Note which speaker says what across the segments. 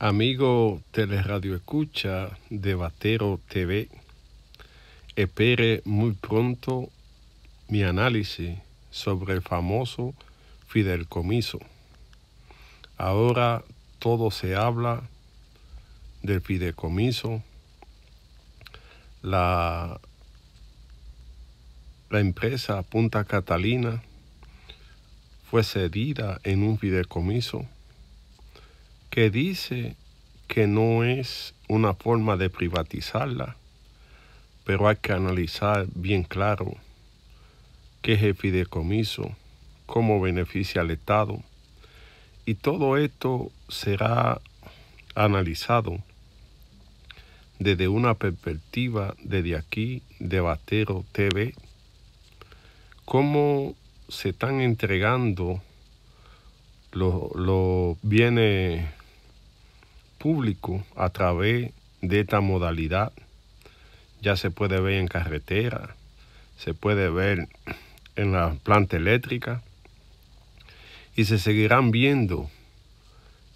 Speaker 1: Amigo Teleradio Escucha de Batero TV, espere muy pronto mi análisis sobre el famoso fidelcomiso. Ahora todo se habla del fideicomiso, la, la empresa Punta Catalina fue cedida en un fideicomiso que dice que no es una forma de privatizarla, pero hay que analizar bien claro qué es el fideicomiso, cómo beneficia al Estado, y todo esto será analizado desde una perspectiva desde aquí de Batero TV, cómo se están entregando los, los bienes público a través de esta modalidad. Ya se puede ver en carretera, se puede ver en la planta eléctrica y se seguirán viendo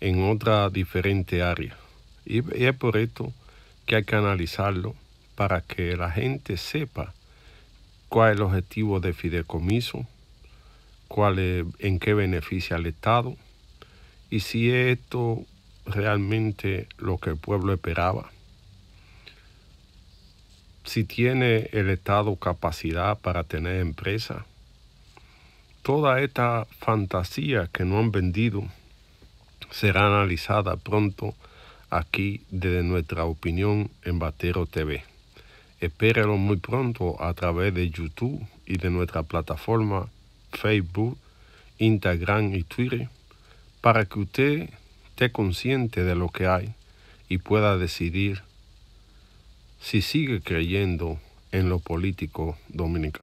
Speaker 1: en otra diferente área. Y, es por esto que hay que analizarlo para que la gente sepa cuál es el objetivo de fideicomiso, cuál en qué beneficia al Estado y si esto realmente lo que el pueblo esperaba? Si tiene el Estado capacidad para tener empresa. Toda esta fantasía que no han vendido será analizada pronto aquí desde nuestra opinión en Batero TV. Espérelo muy pronto a través de YouTube y de nuestra plataforma Facebook, Instagram y Twitter para que usted esté consciente de lo que hay y pueda decidir si sigue creyendo en lo político dominicano.